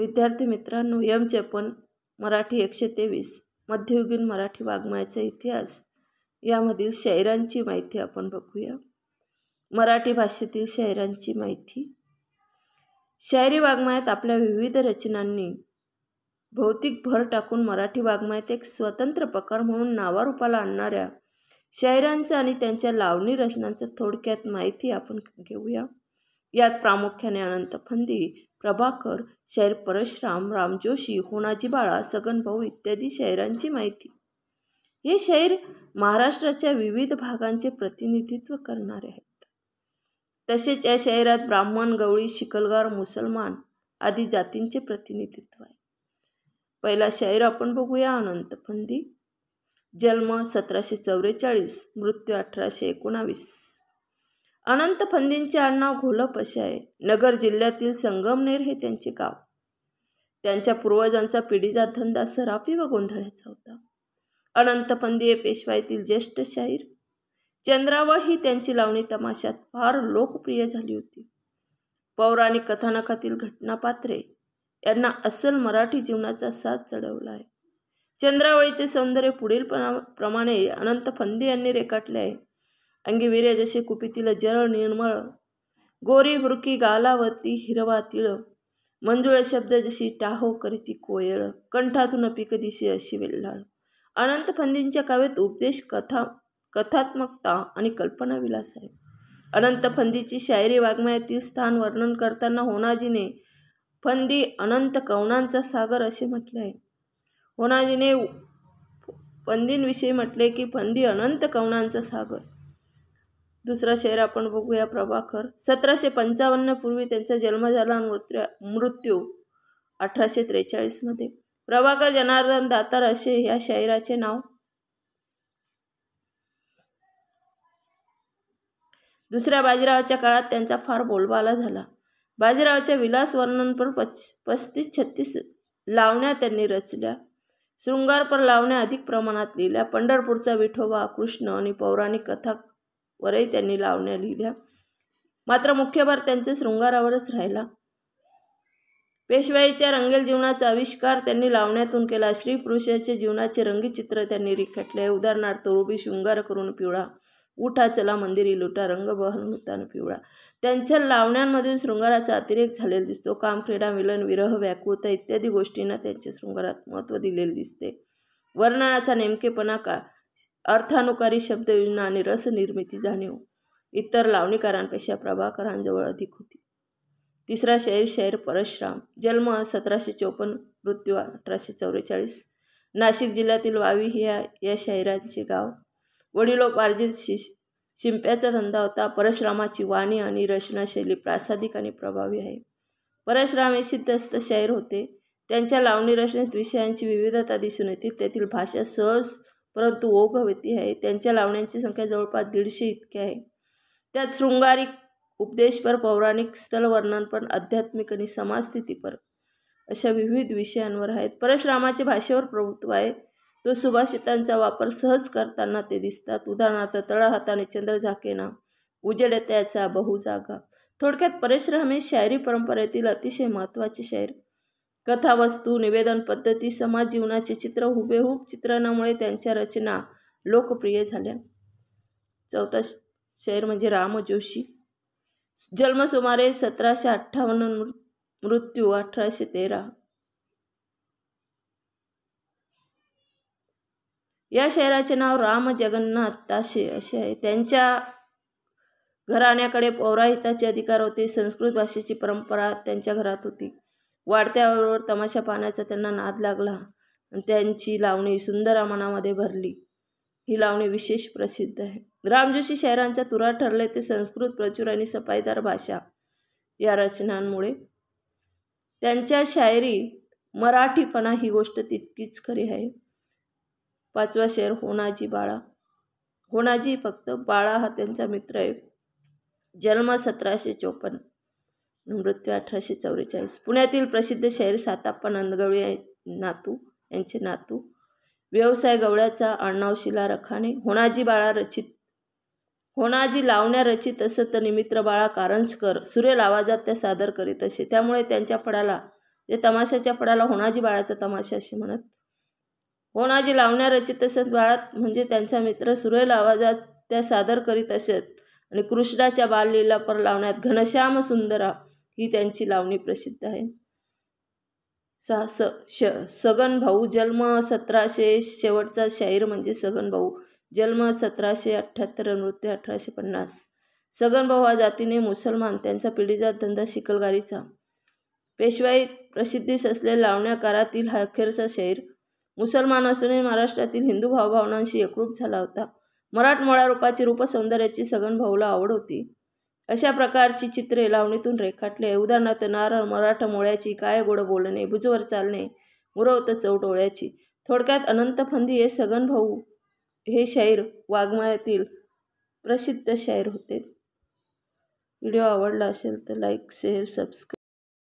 विद्यार्थी मित्रांनो यम चेपन मराठी एकशे तेवीस मध्ययुगीन मराठी वाङ्मयाचा इतिहास यामधील शहरांची माहिती आपण बघूया मराठी भाषेतील शहरांची माहिती शहरी वाङ्मयात आपल्या विविध रचनांनी भौतिक भर टाकून मराठी वाङ्मयात एक स्वतंत्र प्रकार म्हणून नावारूपाला आणणाऱ्या शहरांचा आणि त्यांच्या लावणी रचनांचा थोडक्यात माहिती आपण घेऊया यात प्रामुख्याने अनंत फंदी प्रभाकर परशुराम परशराम रामजोशी होनाजी बाळा भाऊ इत्यादी शहरांची माहिती हे शहर महाराष्ट्राच्या विविध भागांचे प्रतिनिधित्व करणारे आहेत तसेच या शहरात ब्राह्मण गवळी शिकलगार मुसलमान आदी जातींचे प्रतिनिधित्व आहे पहिला शहर आपण बघूया अनंत फंदी जन्म सतराशे चौवेचाळीस मृत्यू अठराशे एकोणावीस अनंत फंदींचे आडनाव घोलप असे आहे नगर जिल्ह्यातील संगमनेर हे त्यांचे गाव त्यांच्या पूर्वजांचा पिढीजात धंदा सराफी व गोंधळाचा होता अनंत फंदी हे पेशवाईतील ज्येष्ठ शाहीर चंद्रावळ ही त्यांची लावणी तमाशात फार लोकप्रिय झाली होती पौराणिक कथानकातील घटनापात्रे यांना अस्सल मराठी जीवनाचा साथ चढवला आहे चंद्रावळीचे सौंदर्य पुढील प्रमाणे अनंत फंदी यांनी रेखाटले आहे अंगी जसे जशी कुपितील जरळ निर्मळ गोरी हुरकी गालावरती हिरवा तिळ मंजुळ शब्द जशी टाहो करीती कोयळ कंठातून पिक दिशी अशी वेल्हाळ अनंत फंदींच्या काव्यात उपदेश कथा कथात्मकता आणि कल्पनाविलास आहे अनंत फंदीची शायरी वाग्मयातील स्थान वर्णन करताना होनाजीने फंदी अनंत कवनांचा सागर असे म्हटले आहे होनाजीने फंदींविषयी म्हटले की फंदी अनंत कवनांचा सागर दुसरा शहर आपण बघूया प्रभाकर सतराशे पंचावन्न पूर्वी त्यांचा जन्म झाला मृत्यू मृत्यू अठराशे मध्ये प्रभाकर जनार्दन दातार असे या शहराचे नाव दुसऱ्या बाजीरावाच्या काळात त्यांचा फार बोलबाला झाला बाजीरावाच्या विलास वर्णनपर पच पस्तीस छत्तीस लावण्या त्यांनी रचल्या शृंगारपर लावण्या अधिक प्रमाणात लिहिल्या पंढरपूरचा विठोबा कृष्ण आणि पौराणिक कथा वरही त्यांनी लावण्या लिहिल्या मात्र मुख्य भार त्यांच्या शृंगारावरच राहिला पेशवाईच्या रंगेल जीवनाचा आविष्कार त्यांनी लावण्यातून केला श्री पुरुषाचे जीवनाचे रंगीत चित्र त्यांनी रेखाटले उदाहरणार्थ रुबी शृंगार करून पिवळा उठा चला मंदिरी लुटा रंग बहन मुतान पिवळा त्यांच्या लावण्यांमधून शृंगाराचा अतिरेक झालेला दिसतो काम क्रीडा मिलन विरह व्याकुळता इत्यादी गोष्टींना त्यांच्या शृंगारात महत्त्व दिलेले दिसते वर्णनाचा नेमकेपणा का अर्थानुकारी शब्दयोजना आणि रसनिर्मिती जाणीव इतर लावणीकारांपेक्षा प्रभाकरांजवळ अधिक होती तिसरा शैर शैर परशराम जन्म सतराशे चोपन्न मृत्यू अठराशे चौवेचाळीस नाशिक जिल्ह्यातील वावी हे या शहरांचे गाव वडिलोपार्जित शि शिंप्याचा धंदा होता परशरामाची वाणी आणि रचनाशैली प्रासादिक आणि प्रभावी आहे परशुराम हे सिद्धस्त शहर होते त्यांच्या लावणी रचनेत विषयांची विविधता दिसून येते तेथील भाषा सहज परंतु ओघवती आहे त्यांच्या लावण्यांची संख्या जवळपास दीडशे इतकी आहे त्यात शृंगारिक उपदेशपर पौराणिक पण आध्यात्मिक आणि समाजस्थितीपर अशा विविध विषयांवर आहेत परशुरामाचे भाषेवर प्रभुत्व आहे तो सुभाषितांचा वापर सहज करताना ते दिसतात उदाहरणार्थ तळहाताने चंद्र झाकेना उजेड त्याचा बहुजागा थोडक्यात परशुराम हे शायरी परंपरेतील अतिशय महत्वाचे शायर कथावस्तू निवेदन पद्धती समाज जीवनाचे चित्र हुबेहूब चित्रणामुळे त्यांच्या रचना लोकप्रिय झाल्या चौथा शहर म्हणजे राम जोशी जन्म सुमारे सतराशे अठ्ठावन्न मृत्यू अठराशे तेरा या शहराचे नाव राम जगन्नाथ ताशे असे आहे त्यांच्या घराण्याकडे पौराहिताचे अधिकार होते संस्कृत भाषेची परंपरा त्यांच्या घरात होती वाढत्यावर तमाशा पाण्याचा त्यांना नाद लागला आणि त्यांची लावणी सुंदर मनामध्ये भरली ही लावणी विशेष प्रसिद्ध आहे रामजोशी शहरांचा तुरा ठरले ते संस्कृत प्रचूर आणि सफाईदार भाषा या रचनांमुळे त्यांच्या शायरी मराठीपणा ही गोष्ट तितकीच खरी आहे पाचवा शेर होणाजी बाळा होणाजी फक्त बाळा हा त्यांचा मित्र आहे जन्म सतराशे चोपन्न मृत्यू अठराशे चौवेचाळीस पुण्यातील प्रसिद्ध शहर साताप्पा नंदगवळे नातू यांचे नातू व्यवसाय गवळ्याचा अण्णाव शिला रखाने होणाजी बाळा रचित होणाजी लावण्या रचित असत तर निमित्र बाळा कारंजकर सुरेल आवाजात त्या सादर करीत असे त्यामुळे त्यांच्या फडाला जे तमाशाच्या पडाला होणाजी बाळाचा तमाशा असे म्हणत होणाजी लावण्या रचित असत बाळात म्हणजे त्यांचा मित्र सुरेल आवाजात त्या सादर करीत असत आणि कृष्णाच्या बाललीला पर लावण्यात घनश्याम सुंदरा ही त्यांची लावणी प्रसिद्ध आहे सा स श सगन भाऊ जन्म सतराशे शेवटचा शाहीर म्हणजे सगन भाऊ जन्म सतराशे अठ्ठ्याहत्तर मृत्यू अठराशे पन्नास सगन भाऊ हा जातीने मुसलमान त्यांचा पिढीचा धंदा शिकलगारीचा पेशवाई प्रसिद्धीस असलेल्या लावण्याकारातील अखेरचा शाहीर मुसलमान असूनही महाराष्ट्रातील हिंदू भावभावनांशी एकरूप झाला होता मराठमोळ्या रूपाची रूपसौंदर्याची सगन भाऊला आवड होती अशा प्रकारची चित्रे लावणीतून रेखाटले उदाहरणार्थ नारळ मराठा मोळ्याची काय गोड बोलणे भुजवर चालणे मुरवत चौटोळ्याची ओळ्याची थोडक्यात अनंत फंदी हे सगन भाऊ हे शाहीर वाघमयातील प्रसिद्ध शाहीर होते व्हिडिओ आवडला असेल तर लाईक शेअर सबस्क्राईब